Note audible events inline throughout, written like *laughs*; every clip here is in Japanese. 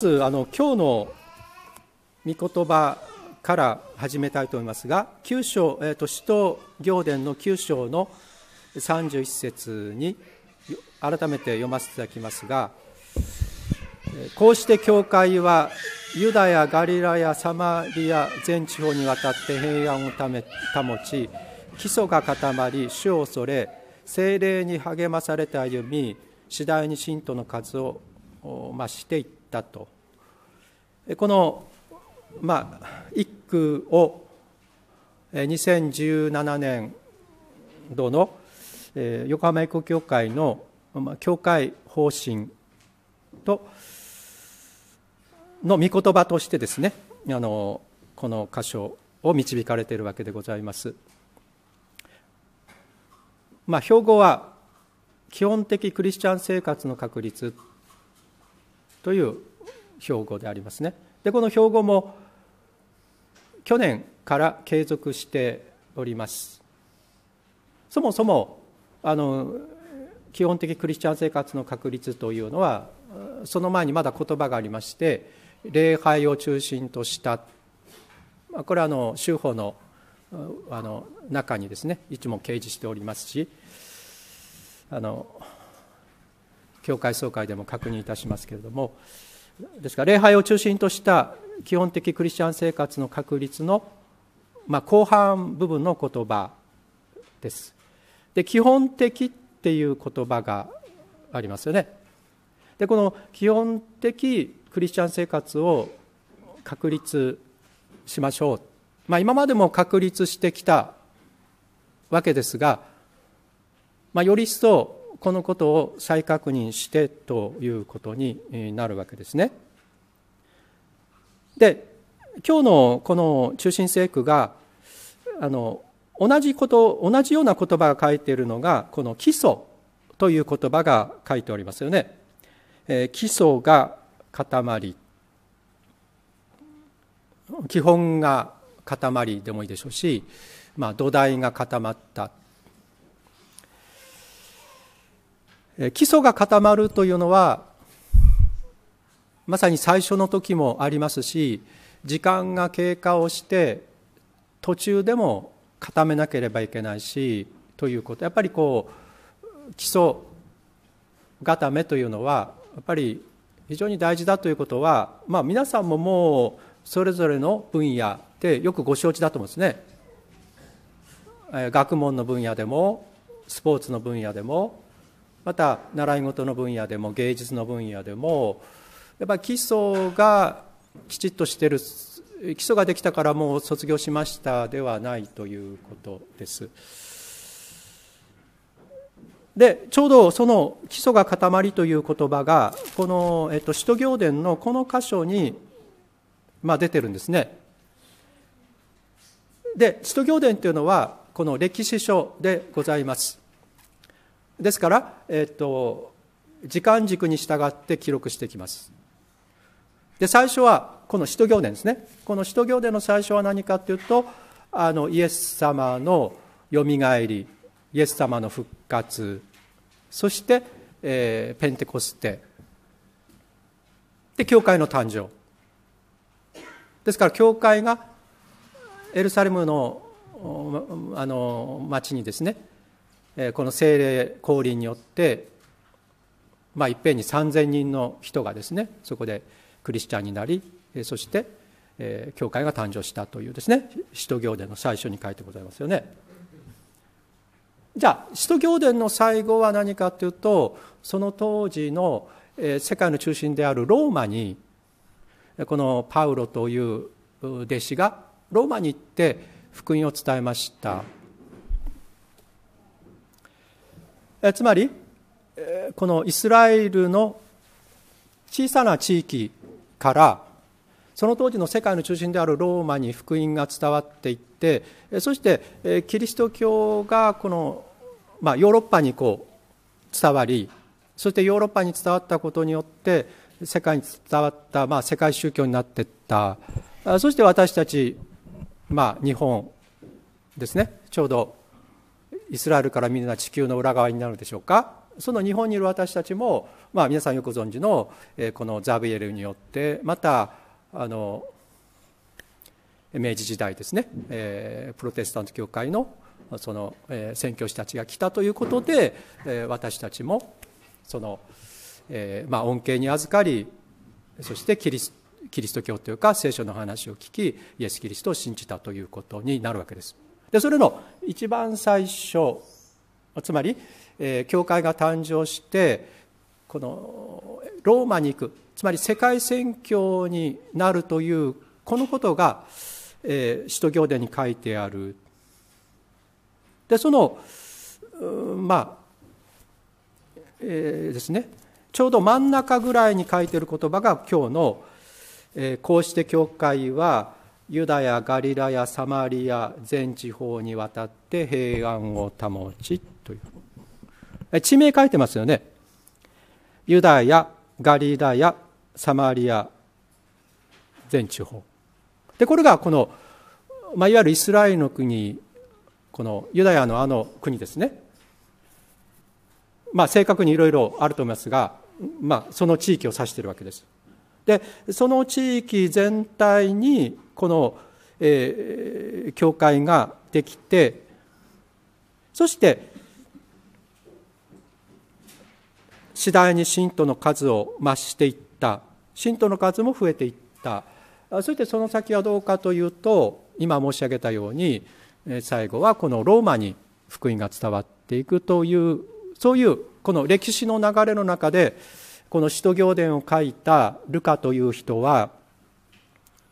ずあの今日の御言葉から始めたいと思いますが首章、えーと、使徒行伝の9章の31節に改めて読ませていただきますがこうして教会はユダヤガリラやサマリア全地方にわたって平安を保ち基礎が固まり主を恐れ精霊に励まされて歩み次第に信徒の数を増していった。ったとこの、まあ、一句を2017年度の横浜エコ協会の教会方針との御言葉としてですねあのこの箇所を導かれているわけでございます。まあ、標語は基本的クリスチャン生活の確立という標語でありますね。でこの標語も去年から継続しております。そもそもあの基本的クリスチャン生活の確立というのはその前にまだ言葉がありまして礼拝を中心としたまこれはあの宗法のあの中にですねいつも掲示しておりますしあの教会総会でも確認いたしますけれどもですから礼拝を中心とした基本的クリスチャン生活の確立の、まあ、後半部分の言葉ですで基本的っていう言葉がありますよねでこの基本的クリスチャン生活を確立しましょう、まあ、今までも確立してきたわけですが、まあ、より一層このことを再確認してということになるわけですね。で今日のこの中心聖句があの同じこと同じような言葉が書いているのがこの基礎という言葉が書いておりますよね。えー、基礎が固まり基本が固まりでもいいでしょうし、まあ、土台が固まった基礎が固まるというのはまさに最初の時もありますし時間が経過をして途中でも固めなければいけないしということやっぱりこう基礎固めというのはやっぱり非常に大事だということは、まあ、皆さんももうそれぞれの分野でよくご承知だと思うんですね。学問の分野でもスポーツの分野でもまた習い事の分野でも芸術の分野でもやっぱり基礎がきちっとしてる基礎ができたからもう卒業しましたではないということです。でちょうどその基礎が塊という言葉がこの、えっと、使徒行伝のこの箇所に、まあ、出てるんですね。で使徒行伝というのはこの歴史書でございます。ですから、えっと、時間軸に従って記録してきます。で、最初は、この使徒行伝ですね。この使徒行伝の最初は何かというと、あの、イエス様のよみがえり、イエス様の復活、そして、えー、ペンテコステ、で、教会の誕生。ですから、教会がエルサレムのあの町にですね、この精霊降臨によって、まあ、いっぺんに3,000人の人がですねそこでクリスチャンになりそして教会が誕生したというですね使徒行伝の最初に書いてございますよね。じゃあ使徒行伝の最後は何かというとその当時の世界の中心であるローマにこのパウロという弟子がローマに行って福音を伝えました。つまりこのイスラエルの小さな地域からその当時の世界の中心であるローマに福音が伝わっていってそしてキリスト教がこの、まあ、ヨーロッパにこう伝わりそしてヨーロッパに伝わったことによって世界に伝わった、まあ、世界宗教になっていったそして私たち、まあ、日本ですねちょうどイスラエルから見るのは地球の裏側になるでしょうかその日本にいる私たちも、まあ、皆さんよくご存知の、このザビエルによってまたあの明治時代ですね、えー、プロテスタント教会のその、えー、宣教師たちが来たということで、えー、私たちもその、えーまあ、恩恵に預かりそしてキリスキリスト教というか聖書の話を聞きイエス・キリストを信じたということになるわけですでそれの一番最初つまり、えー、教会が誕生してこのローマに行くつまり世界宣教になるというこのことが、えー、使徒行伝に書いてあるでそのまあ、えー、ですねちょうど真ん中ぐらいに書いてる言葉が今日の、えー、こうして教会はユダヤガリラやサマリア全地方にわたって平安を保ちという地名書いてますよねユダヤガリラやサマリア全地方でこれがこの、まあ、いわゆるイスラエルの国このユダヤのあの国ですねまあ正確にいろいろあると思いますが、まあ、その地域を指しているわけですでその地域全体にこの、えー、教会ができてそして次第に信徒の数を増していった信徒の数も増えていったそしてその先はどうかというと今申し上げたように最後はこのローマに福音が伝わっていくというそういうこの歴史の流れの中でこの使徒行伝を書いたルカという人は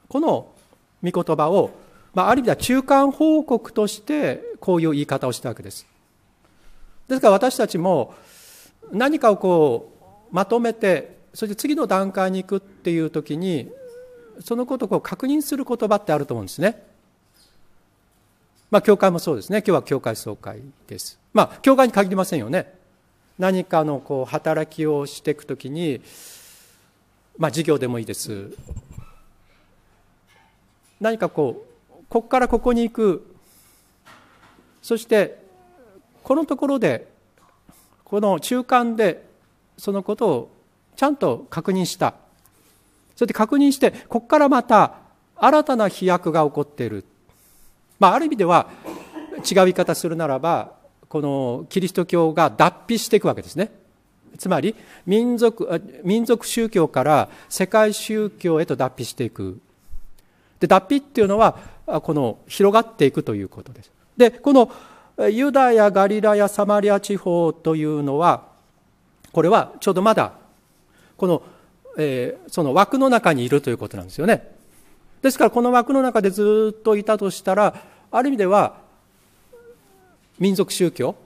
この御言葉を、まあ、ある意味では中間報告としてこういう言い方をしたわけです。ですから私たちも何かをこうまとめてそして次の段階に行くっていう時にそのことをこう確認する言葉ってあると思うんですね。まあ、教会もそうですね。今日は教会総会です。まあ、教会に限りませんよね。何かのこう働きをしていくときに、まあ、事業でもいいです。何かこうここからここに行くそしてこのところでこの中間でそのことをちゃんと確認したそして確認してここからまた新たな飛躍が起こっている、まあ、ある意味では違う言い方するならばこのキリスト教が脱皮していくわけですねつまり民族民族宗教から世界宗教へと脱皮していくで脱皮っていうのはこの広がっていくということです。でこのユダヤガリラやサマリア地方というのはこれはちょうどまだこの、えー、その枠の中にいるということなんですよね。ですからこの枠の中でずっといたとしたらある意味では民族宗教、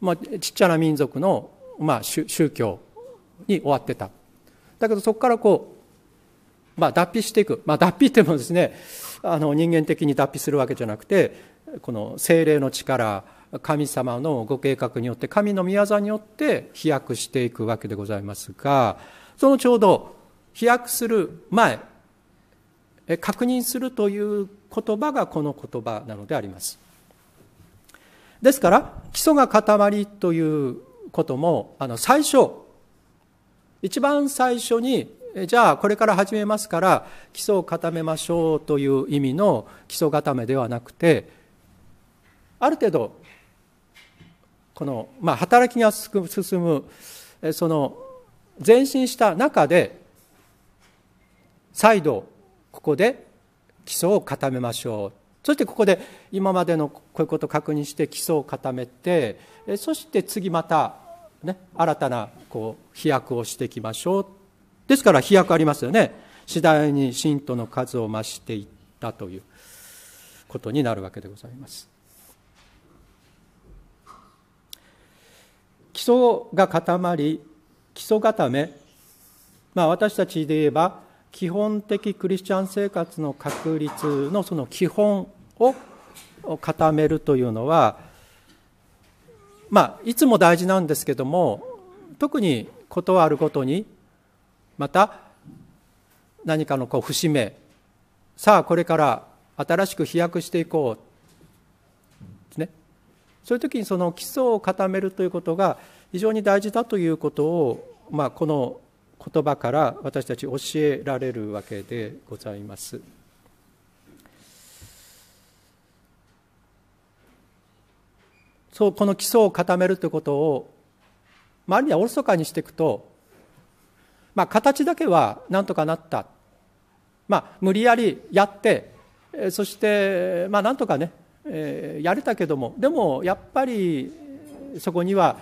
まあ、ちっちゃな民族の、まあ、宗教に終わってただけどそこからこまあ、脱皮していく、まあ、脱皮ってもですねあの人間的に脱皮するわけじゃなくてこの精霊の力神様のご計画によって神の御業によって飛躍していくわけでございますがそのちょうど飛躍する前確認するという言葉がこの言葉なのでありますですから基礎が固まりということもあの最初一番最初にじゃあこれから始めますから基礎を固めましょうという意味の基礎固めではなくてある程度この、まあ、働きが進むその前進した中で再度ここで基礎を固めましょうそしてここで今までのこういうことを確認して基礎を固めてそして次また、ね、新たなこう飛躍をしていきましょうですから飛躍ありますよね次第に信徒の数を増していったということになるわけでございます基礎が固まり基礎固めまあ私たちで言えば基本的クリスチャン生活の確立のその基本を固めるというのはまあいつも大事なんですけども特に断あるごとにまた何かのこう節目さあこれから新しく飛躍していこうですねそういう時にその基礎を固めるということが非常に大事だということを、まあ、この言葉から私たち教えられるわけでございます。そうこの基礎を固めるということを、周りにはおろそかにしていくとまあ、形だけはなんとかなった、まあ、無理やりやってそして、まあ、なんとかね、えー、やれたけどもでもやっぱりそこには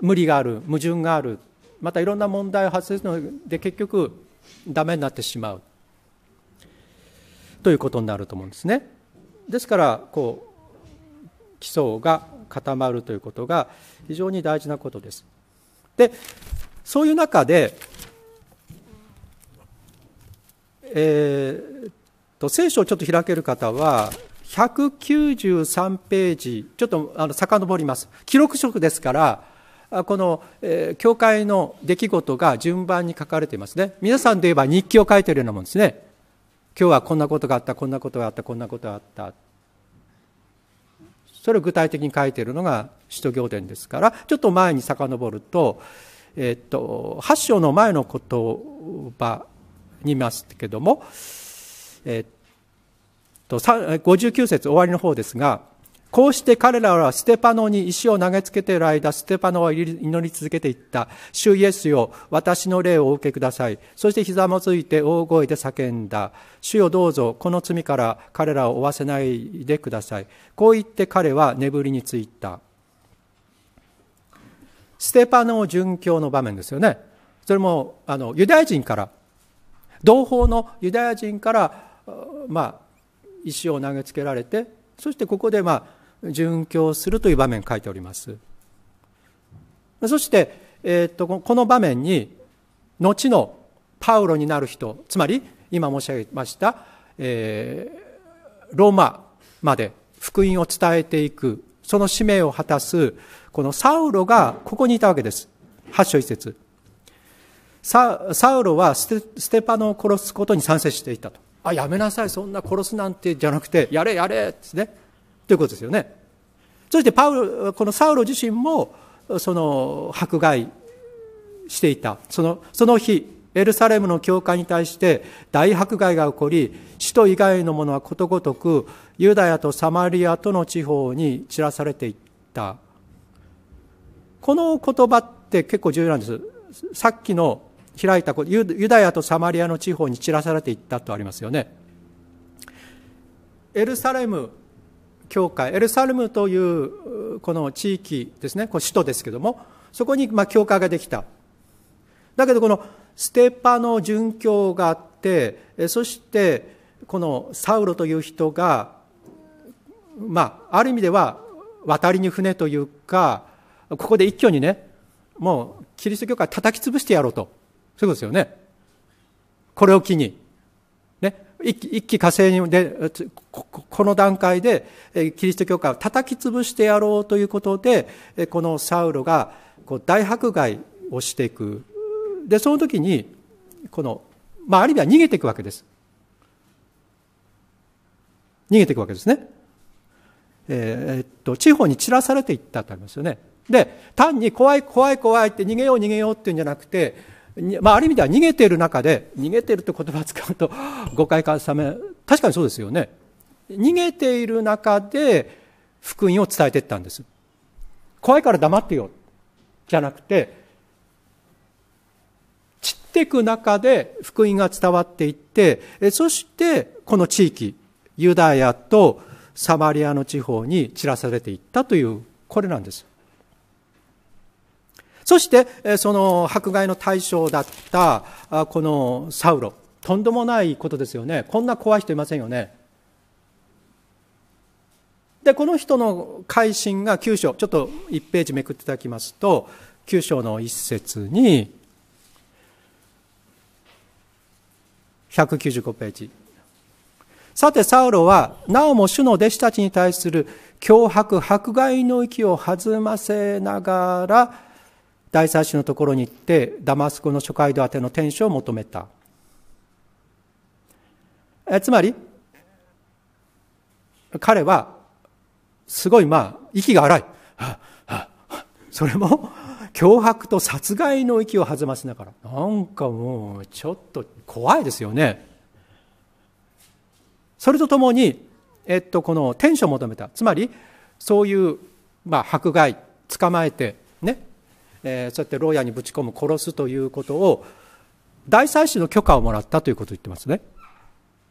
無理がある矛盾があるまたいろんな問題を発生するので結局ダメになってしまうということになると思うんですね。ですからこう基礎が固まるということが非常に大事なことです。でそういう中で、えーと、聖書をちょっと開ける方は、193ページ、ちょっとあの遡ります、記録色ですから、この、えー、教会の出来事が順番に書かれていますね、皆さんで言えば日記を書いているようなもんですね、今日はこんなことがあった、こんなことがあった、こんなことがあった、それを具体的に書いているのが使徒行伝ですから、ちょっと前に遡ると、えと、8章の前の言葉にいますけども、えっと、59節終わりの方ですが、こうして彼らはステパノに石を投げつけている間、ステパノは祈り続けていった。主イエスよ、私の霊をお受けください。そしてひざまずいて大声で叫んだ。主よどうぞ、この罪から彼らを負わせないでください。こう言って彼は眠りについた。ステパノ殉教の場面ですよね。それもあのユダヤ人から同胞のユダヤ人からまあ石を投げつけられてそしてここでまあ殉教するという場面書いておりますそして、えー、っとこの場面に後のパウロになる人つまり今申し上げました、えー、ローマまで福音を伝えていくその使命を果たすこのサウロがここにいたわけです。8章一節サウロはステパノを殺すことに賛成していたと。あ、やめなさい、そんな殺すなんてじゃなくて、やれやれですね。ということですよね。そしてパウロ、このサウロ自身も、その、迫害していた。その、その日、エルサレムの教会に対して大迫害が起こり、使徒以外のものはことごとく、ユダヤとサマリアとの地方に散らされていったこの言葉って結構重要なんです。さっきの開いたこと、ユダヤとサマリアの地方に散らされていったとありますよね。エルサレム教会、エルサレムというこの地域ですね、こ首都ですけども、そこにまあ教会ができた。だけどこのステッパの殉教があって、そしてこのサウロという人が、まあ、ある意味では渡りに船というか、ここで一挙にね、もうキリスト教会叩き潰してやろうと。そういうことですよね。これを機に。ね、一気火星でこの段階でキリスト教会を叩き潰してやろうということでこのサウロがこう大迫害をしていくでその時にこの、まあ、ある意味は逃げていくわけです逃げていくわけですね、えー、っと地方に散らされていったとありますよねで単に怖い怖い怖いって逃げよう逃げようっていうんじゃなくて、まあ、ある意味では逃げている中で逃げているって言葉を使うと *laughs* 誤解かさめ確かにそうですよね逃げている中で福音を伝えていったんです怖いから黙ってよじゃなくて散っていく中で福音が伝わっていってそしてこの地域ユダヤとサマリアの地方に散らされていったというこれなんですそして、その迫害の対象だったこのサウロ、とんでもないことですよね、こんな怖い人いませんよね。で、この人の改心が9章、ちょっと1ページめくっていただきますと、9章の一節に、195ページ。さて、サウロは、なおも主の弟子たちに対する脅迫、迫害の域を弾ませながら、大祭司のところに行ってダマスコの諸街道宛ての天使を求めたえつまり彼はすごいまあ息が荒いそれも脅迫と殺害の息を弾ませながらなんかもうちょっと怖いですよねそれとともに、えっと、この天使を求めたつまりそういう、まあ、迫害捕まえてねえー、そうやって牢屋にぶち込む、殺すということを、大祭司の許可をもらったということを言ってますね。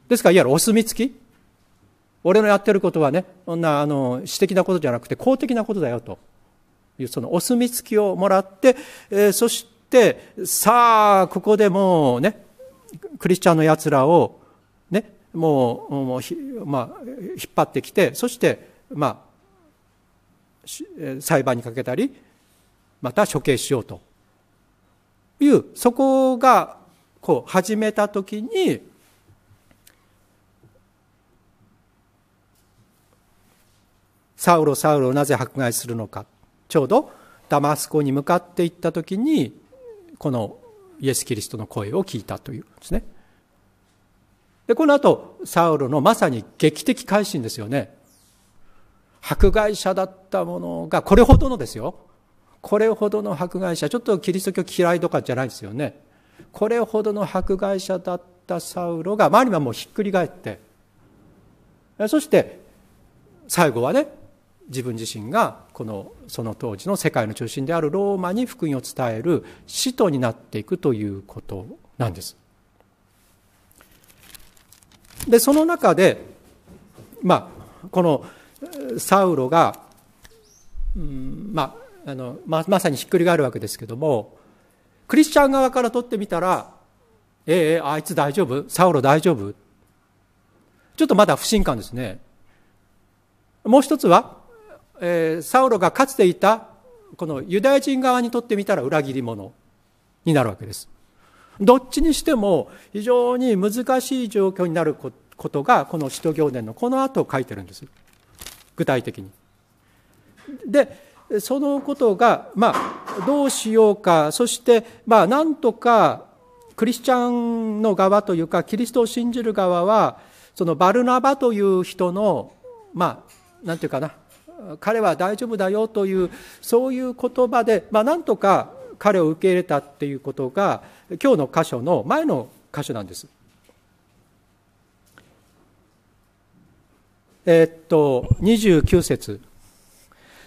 ですから、いわゆるお墨付き。俺のやってることはね、そんな、あの、私的なことじゃなくて公的なことだよという、そのお墨付きをもらって、えー、そして、さあ、ここでもうね、クリスチャンの奴らを、ね、もう、もうまあ、引っ張ってきて、そして、まあ、裁判にかけたり、また処刑しようというそこがこう始めた時にサウロサウロをなぜ迫害するのかちょうどダマスコに向かっていった時にこのイエス・キリストの声を聞いたというんですねでこの後サウロのまさに劇的改心ですよね迫害者だったものがこれほどのですよこれほどの迫害者ちょっとキリスト教嫌いとかじゃないですよねこれほどの迫害者だったサウロが周りはもうひっくり返ってそして最後はね自分自身がこのその当時の世界の中心であるローマに福音を伝える使徒になっていくということなんです。でその中で、まあ、このサウロが、うんまあ、あのままさにひっくり返るわけですけどもクリスチャン側から取ってみたら「ええあいつ大丈夫サウロ大丈夫?」ちょっとまだ不信感ですね。もう一つは、えー、サウロがかつていたこのユダヤ人側にとってみたら裏切り者になるわけです。どっちにしても非常に難しい状況になることがこの使徒行伝のこの後書いてるんです具体的に。でそのことが、まあ、どうしようか、そして、まあ、なんとか、クリスチャンの側というか、キリストを信じる側は、そのバルナバという人の、まあ、なんていうかな、彼は大丈夫だよという、そういう言葉で、まあ、なんとか彼を受け入れたっていうことが、今日の箇所の前の箇所なんです。えっと、29節。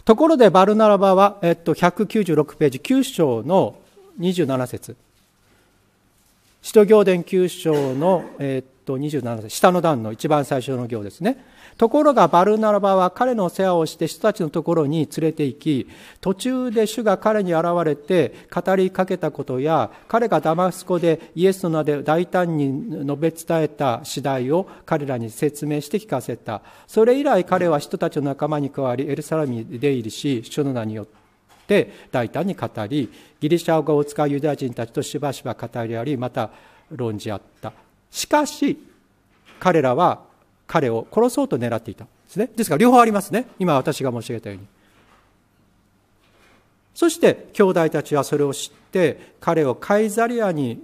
ところでバルナラバは、えっと、196ページ9章の27節使徒行伝9章の、えっと、27節下の段の一番最初の行ですねところがバルナラバは彼の世話をして人たちのところに連れて行き、途中で主が彼に現れて語りかけたことや、彼がダマスコでイエスの名で大胆に述べ伝えた次第を彼らに説明して聞かせた。それ以来彼は人たちの仲間に加わり、エルサラミに出入りし、主の名によって、大胆に語りギリシャ語を使うユダヤ人たちとしばしば語り合いまた論じ合ったしかし彼らは彼を殺そうと狙っていたんですね。ですから両方ありますね。今私が申し上げたように。そして兄弟たちはそれを知って彼をカイザリアに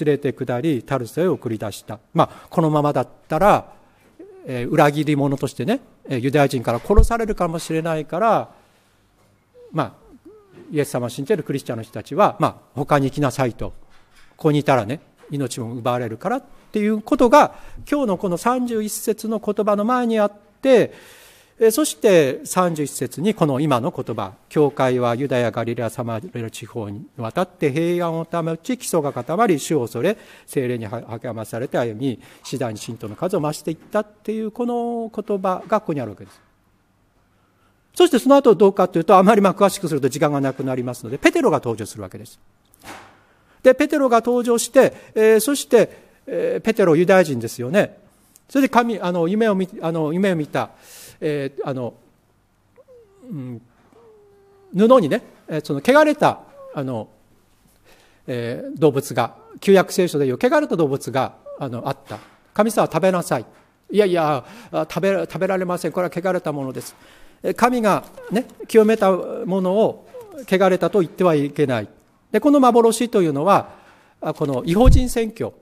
連れて下りタルソへ送り出した。まあこのままだったら、えー、裏切り者としてねユダヤ人から殺されるかもしれないからまあイエス様を信じてるクリスチャンの人たちは、まあ、他に行きなさいとここにいたらね命も奪われるからっていうことが今日のこの31節の言葉の前にあってそして31節にこの今の言葉「教会はユダヤガリラサマレル地方に渡って平安を保ち基礎が固まり主を恐れ精霊に励まされて歩み次第に信徒の数を増していった」っていうこの言葉がここにあるわけです。そしてその後どうかというとあまりま詳しくすると時間がなくなりますのでペテロが登場するわけです。で、ペテロが登場して、えー、そして、えー、ペテロ、ユダヤ人ですよね。それで神、あの、夢を見、あの、夢を見た、えー、あの、うん、布にね、その、汚れた、あの、えー、動物が、旧約聖書でいう、汚れた動物が、あの、あった。神様は食べなさい。いやいや、食べ、食べられません。これは汚れたものです。神がね、清めたものを汚れたと言ってはいけない。でこの幻というのはこの違法人選挙、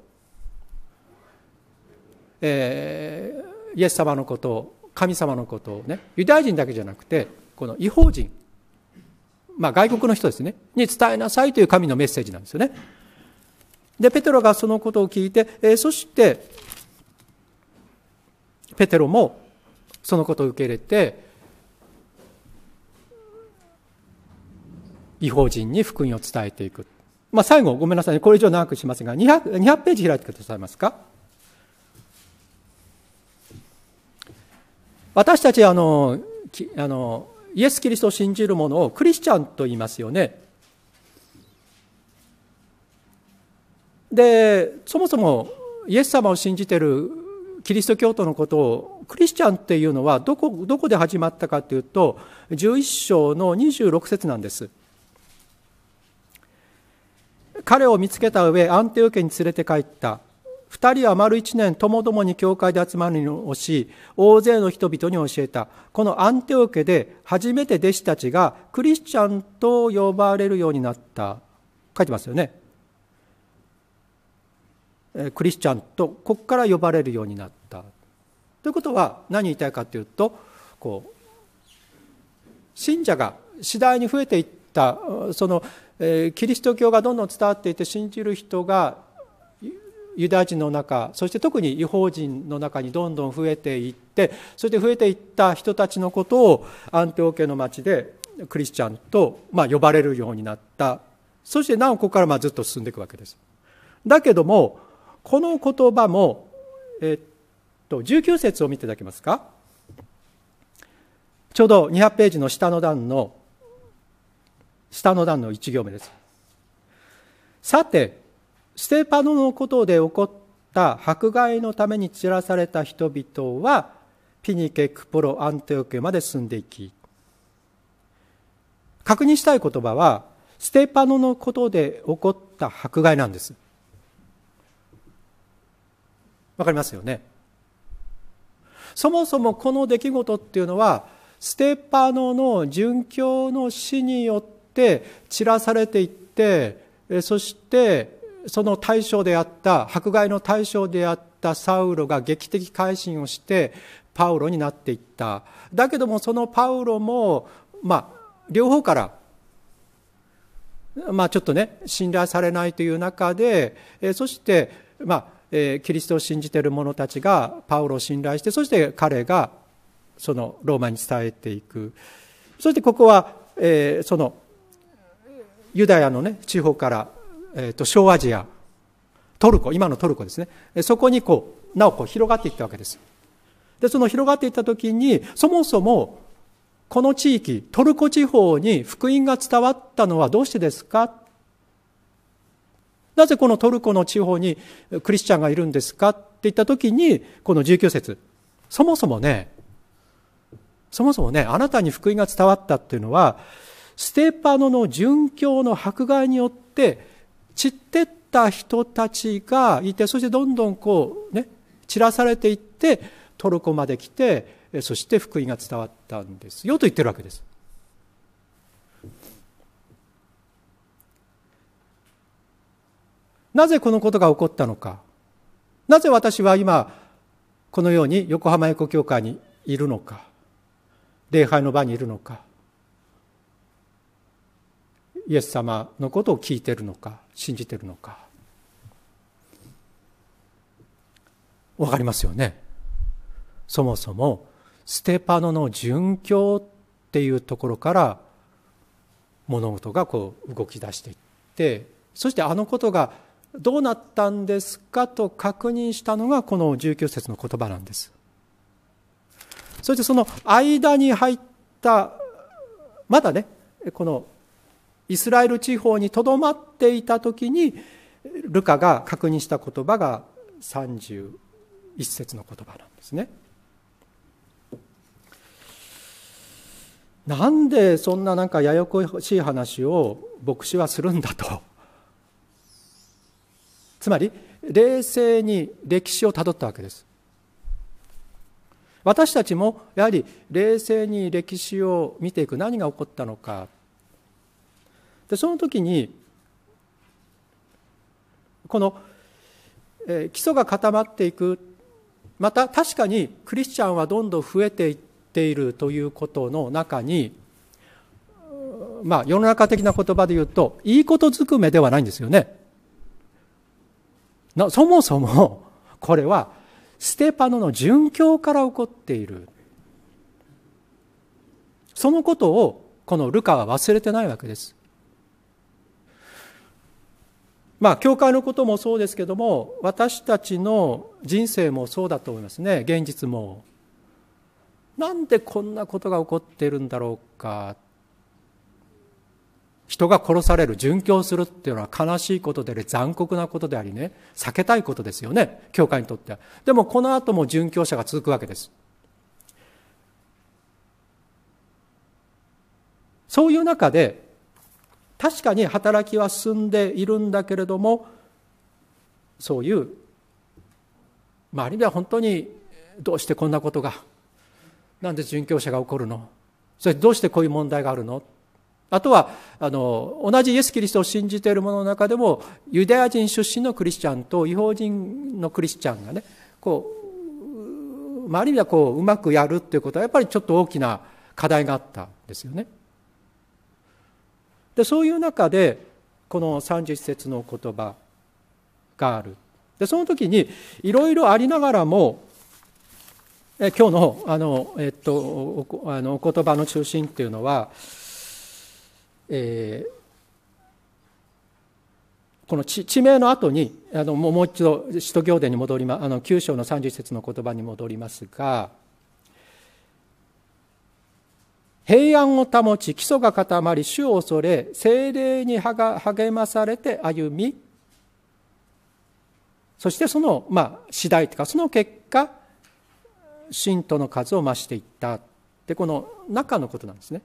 えー、イエス様のことを神様のことをねユダヤ人だけじゃなくてこの違法人、まあ、外国の人ですねに伝えなさいという神のメッセージなんですよねでペテロがそのことを聞いて、えー、そしてペテロもそのことを受け入れて違法人に福音を伝えていく。まあ、最後、ごめんなさい、ね、これ以上長くしますが、200, 200ページ開いてくださいますか。私たちあのあの、イエス・キリストを信じる者をクリスチャンと言いますよね。で、そもそもイエス様を信じてるキリスト教徒のことをクリスチャンっていうのはどこどこで始まったかというと11章の26節なんです。彼を見つけた上安定テオ家に連れて帰った2人は丸1年ともどもに教会で集まるのをし大勢の人々に教えたこの安定受け家で初めて弟子たちがクリスチャンと呼ばれるようになった書いてますよねクリスチャンとここから呼ばれるようになったということは何言いたいかというとこう信者が次第に増えていったそのえキリスト教がどんどん伝わっていて信じる人がユダヤ人の中そして特に違法人の中にどんどん増えていってそして増えていった人たちのことをアンテオ家の町でクリスチャンと、まあ、呼ばれるようになったそしてなおここからまあずっと進んでいくわけですだけどもこの言葉も、えっと、19節を見ていただけますかちょうど200ページの下の段の下の段の1行目です。さて、ステパノのことで起こった迫害のために散らされた人々は、ピニケ、クポロ、アンテオケまで進んでいき、確認したい言葉は、ステパノのことで起こった迫害なんです。わかりますよねそもそもこの出来事っていうのは、ステパノの殉教の死によっって散らされていってそしてその対象であった迫害の対象であったサウロが劇的改心をしてパウロになっていっただけどもそのパウロもまあ両方からまあちょっとね信頼されないという中でそしてまあキリストを信じている者たちがパウロを信頼してそして彼がそのローマに伝えていくそしてここはそのユダヤの、ね、地方から、えーと、小アジアトルコ今のトルコですねそこにこうなおこう広がっていったわけですでその広がっていった時にそもそもこの地域トルコ地方に福音が伝わったのはどうしてですかなぜこのトルコの地方にクリスチャンがいるんですかって言った時にこの19節そもそもねそもそもねあなたに福音が伝わったっていうのはステパノの殉教の迫害によって散ってった人たちがいてそしてどんどんこうね散らされていってトルコまで来てそして福音が伝わったんですよと言ってるわけです。なぜこのことが起こったのか。なぜ私は今、このように横浜英語教会にいるのか。礼拝の場にいるのか。イエス様のことを聞いてるのか信じてるのか分かりますよねそもそもステパノの殉教っていうところから物事がこう動き出していってそしてあのことがどうなったんですかと確認したのがこの19節の言葉なんですそしてその間に入ったまだねこのイスラエル地方にとどまっていた時にルカが確認した言葉が31節の言葉なんですね。なんでそんななんかややこしい話を牧師はするんだと。つまり冷静に歴史をたどったわけです。私たちもやはり冷静に歴史を見ていく何が起こったのかでその時にこの、えー、基礎が固まっていくまた確かにクリスチャンはどんどん増えていっているということの中に、まあ、世の中的な言葉で言うといいことずくめではないんですよね。なそもそもこれはステパノの殉教から起こっているそのことをこのルカは忘れてないわけですまあ、教会のこともそうですけども、私たちの人生もそうだと思いますね、現実も。なんでこんなことが起こっているんだろうか。人が殺される、殉教するっていうのは悲しいことで、り、残酷なことでありね、避けたいことですよね、教会にとっては。でもこの後も殉教者が続くわけです。そういう中で、確かに働きは進んでいるんだけれどもそういう、まあ、あるいは本当にどうしてこんなことがなんで殉教者が起こるのそれどうしてこういう問題があるのあとはあの同じイエス・キリストを信じている者の中でもユダヤ人出身のクリスチャンと違法人のクリスチャンがねこう、まあ、ある意味はこううまくやるっていうことはやっぱりちょっと大きな課題があったんですよね。でそういう中でこの30節の言葉があるでその時にいろいろありながらも今日のあの、えっと、おあのお言葉の中心っていうのは、えー、この地名の後にあのもう一度使徒行伝に戻りまあの9章の30節の言葉に戻りますが平安を保ち基礎が固まり主を恐れ精霊に励まされて歩みそしてそのまあ次第というかその結果信徒の数を増していったでこの中のことなんですね。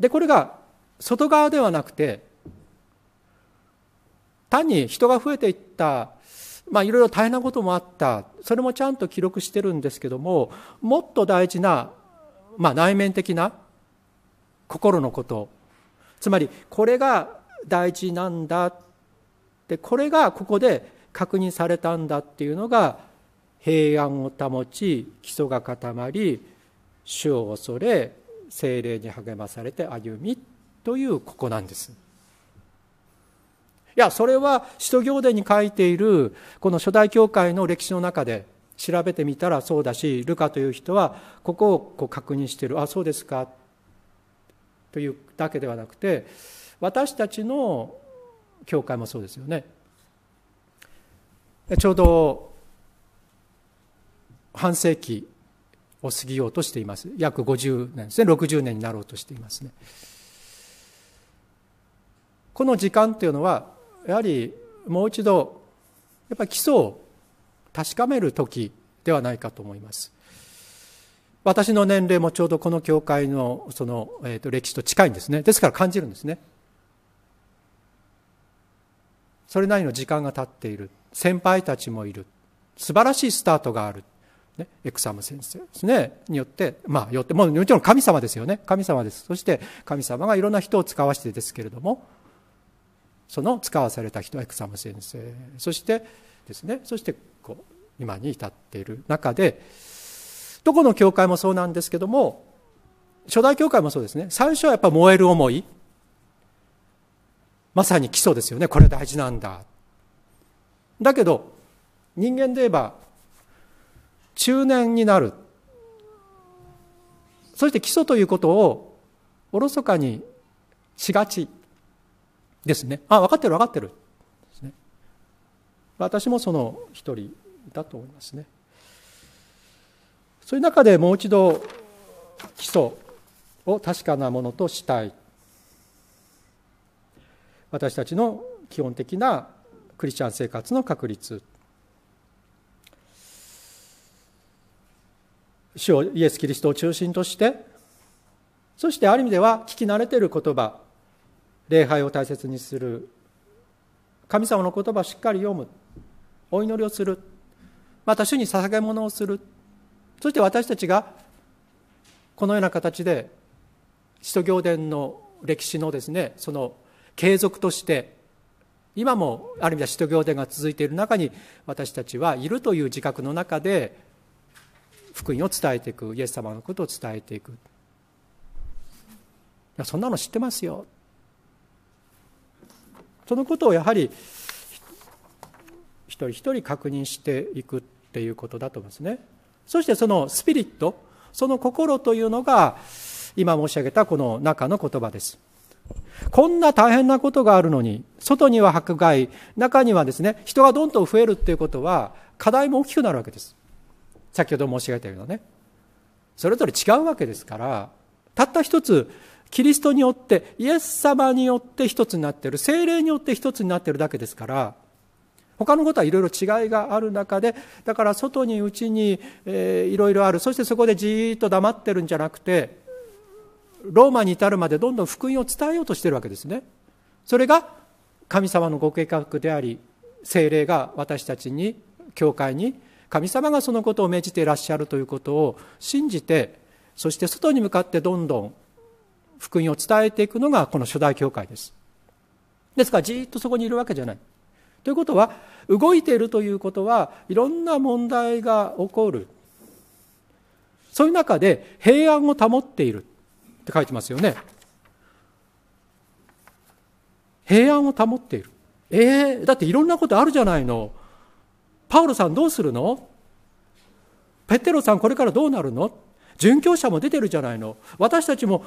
でこれが外側ではなくて単に人が増えていったまあ、いろいろ大変なこともあったそれもちゃんと記録してるんですけどももっと大事な、まあ、内面的な心のことつまりこれが大事なんだでこれがここで確認されたんだっていうのが平安を保ち基礎が固まり主を恐れ精霊に励まされて歩みというここなんです。や、それは、使徒行伝に書いている、この初代教会の歴史の中で調べてみたらそうだし、ルカという人は、ここをこう確認してる。あ、そうですか。というだけではなくて、私たちの教会もそうですよね。ちょうど、半世紀を過ぎようとしています。約50年ですね。60年になろうとしていますね。この時間というのはやはりもう一度やっぱ基礎を確かめる時ではないかと思います私の年齢もちょうどこの教会のその、えー、と歴史と近いんですねですから感じるんですねそれなりの時間が経っている先輩たちもいる素晴らしいスタートがある、ね、エクサム先生ですねによってまあよってもちろん神様ですよね神様ですそして神様がいろんな人を使わしてですけれどもその使わされた人はエクサム先生そしてですねそしてこう今に至っている中でどこの教会もそうなんですけども初代教会もそうですね最初はやっぱ燃える思いまさに基礎ですよねこれ大事なんだだけど人間で言えば中年になるそして基礎ということをおろそかにしがちですね。あ、分かってる分かってる。ですね。私もその一人だと思いますね。そういう中でもう一度基礎を確かなものとしたい。私たちの基本的なクリスチャン生活の確立主をイエス・キリストを中心としてそしてある意味では聞き慣れている言葉礼拝を大切にする神様の言葉をしっかり読むお祈りをするまた主に捧げ物をするそして私たちがこのような形で使徒行伝の歴史のですねその継続として今もある意味では使徒行伝が続いている中に私たちはいるという自覚の中で福音を伝えていくイエス様のことを伝えていくそんなの知ってますよそのことをやはり一人一人確認していくっていうことだと思いますねそしてそのスピリットその心というのが今申し上げたこの中の言葉ですこんな大変なことがあるのに外には迫害中にはですね人がどんどん増えるっていうことは課題も大きくなるわけです先ほど申し上げたようなねそれぞれ違うわけですからたった一つキリストによってイエス様によって一つになっている精霊によって一つになっているだけですから他のことはいろいろ違いがある中でだから外に内にいろいろあるそしてそこでじーっと黙ってるんじゃなくてローマに至るまでどんどん福音を伝えようとしてるわけですね。それが神様のご計画であり精霊が私たちに教会に神様がそのことを命じていらっしゃるということを信じてそして外に向かってどんどん福音を伝えていくのがこの初代教会です。ですからじっとそこにいるわけじゃない。ということは動いているということはいろんな問題が起こる。そういう中で平安を保っているって書いてますよね。平安を保っている。えー、だっていろんなことあるじゃないの。パウロさんどうするのペテロさんこれからどうなるの殉教者も出てるじゃないの私たちも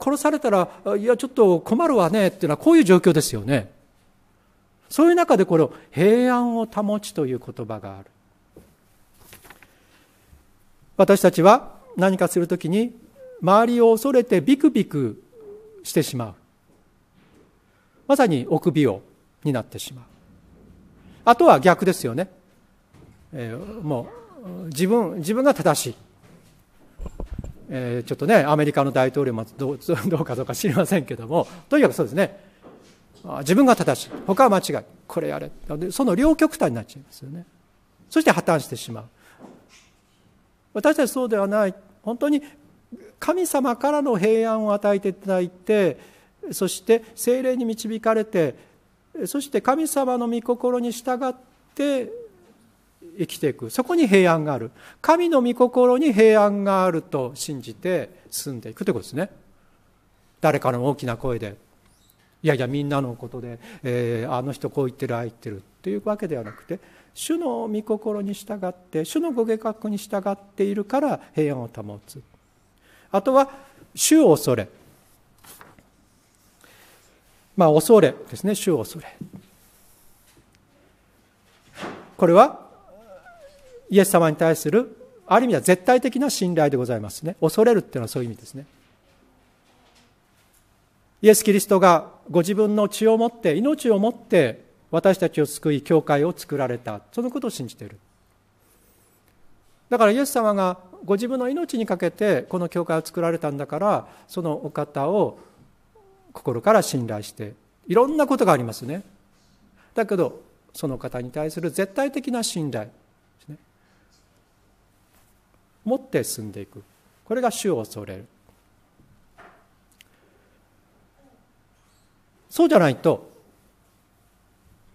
殺されたらいやちょっと困るわねっていうのはこういう状況ですよねそういう中でこれを平安を保ちという言葉がある私たちは何かするときに周りを恐れてビクビクしてしまうまさに臆病になってしまうあとは逆ですよね、えー、もう自分自分が正しいえー、ちょっとねアメリカの大統領もどう *laughs* どうかどうか知りませんけどもとにかくそうですね自分が正しい他は間違いこれやれその両極端になっちゃいますよねそして破綻してしまう私たちそうではない本当に神様からの平安を与えていただいてそして精霊に導かれてそして神様の御心に従って生きていくそこに平安がある神の御心に平安があると信じて進んでいくということですね誰かの大きな声でいやいやみんなのことで、えー、あの人こう言ってるああ言ってるっていうわけではなくて主の御心に従って主のご計画に従っているから平安を保つあとは主を恐れまあ恐れですね主を恐れこれはイエス様に対するある意味では絶対的な信頼でございますね恐れるっていうのはそういう意味ですねイエス・キリストがご自分の血を持って命を持って私たちを救い教会を作られたそのことを信じているだからイエス様がご自分の命にかけてこの教会を作られたんだからそのお方を心から信頼していろんなことがありますねだけどその方に対する絶対的な信頼持って進んでいくこれが主を恐れるそうじゃないと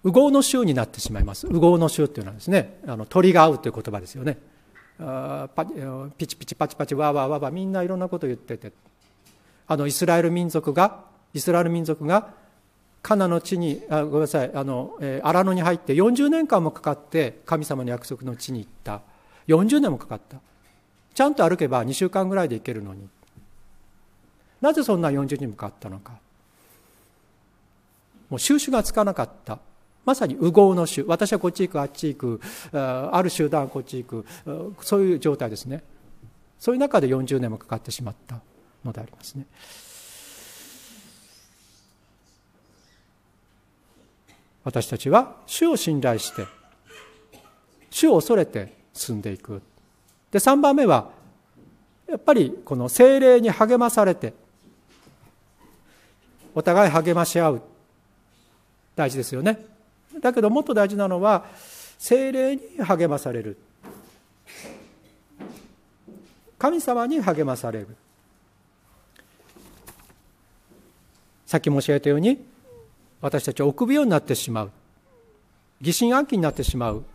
右合の衆になってしまいます右合の衆っていうのはですねあの鳥が合うという言葉ですよねあパピチピチパチパチわわわわみんないろんなこと言っててあのイスラエル民族がイスラエル民族がカナの地にあごめんなさいあの、えー、荒野に入って40年間もかかって神様の約束の地に行った40年もかかったちゃんと歩けば2週間ぐらいで行けるのになぜそんな40人向かったのかもう収拾がつかなかったまさに右往の衆私はこっち行くあっち行くある集団こっち行くそういう状態ですねそういう中で40年もかかってしまったのでありますね私たちは主を信頼して主を恐れて進んでいくで3番目はやっぱりこの精霊に励まされてお互い励まし合う大事ですよねだけどもっと大事なのは精霊に励まされる神様に励まされるさっき申し上げたように私たちは臆病になってしまう疑心暗鬼になってしまう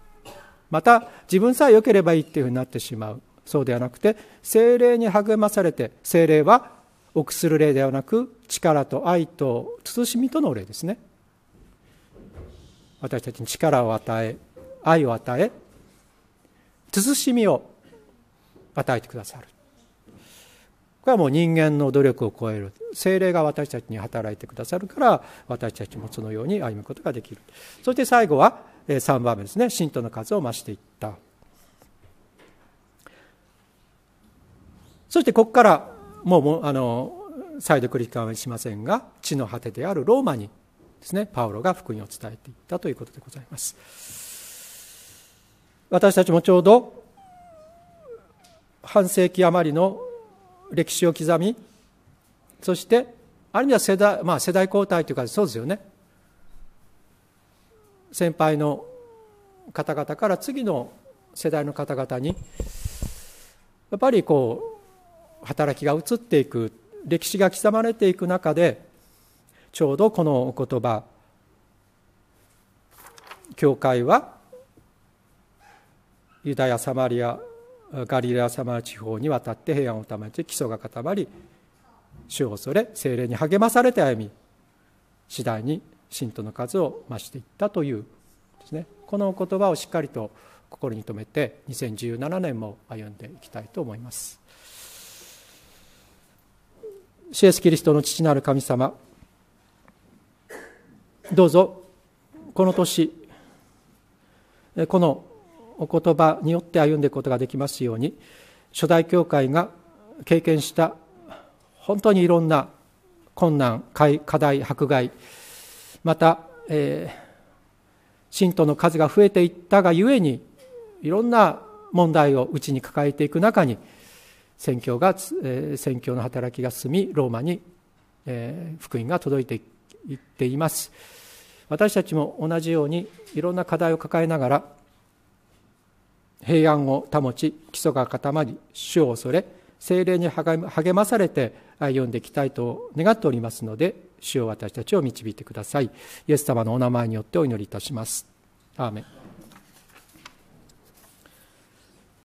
また自分さえ良ければいいっていうふうになってしまうそうではなくて精霊に励まされて精霊は臆する霊ではなく力と愛と慎みとの霊ですね私たちに力を与え愛を与え慎みを与えてくださるこれはもう人間の努力を超える精霊が私たちに働いてくださるから私たちもそのように歩むことができるそして最後は3番目ですね信徒の数を増していったそしてここからもうあの再度繰り返しませんが地の果てであるローマにですねパウロが福音を伝えていったということでございます私たちもちょうど半世紀余りの歴史を刻みそしてある意味は世代,、まあ、世代交代というかそうですよね先輩の方々から次の世代の方々にやっぱりこう働きが移っていく歴史が刻まれていく中でちょうどこのお言葉教会はユダヤ・サマリアガリラ・サマリア地方に渡って平安を保ち基礎が固まり主を恐れ精霊に励まされて歩み次第に信徒の数を増していったというですねこの言葉をしっかりと心に留めて2017年も歩んでいきたいと思いますシエス・キリストの父なる神様どうぞこの年このお言葉によって歩んでいくことができますように初代教会が経験した本当にいろんな困難課題迫害また、えー、信徒の数が増えていったがゆえにいろんな問題をうちに抱えていく中に宣教が、えー、宣教の働きが進みローマに、えー、福音が届いていっています私たちも同じようにいろんな課題を抱えながら平安を保ち基礎が固まり主を恐れ精霊に励まされて読んでいきたいと願っておりますので主を私たちを導いてくださいイエス様のお名前によってお祈りいたしますアーメン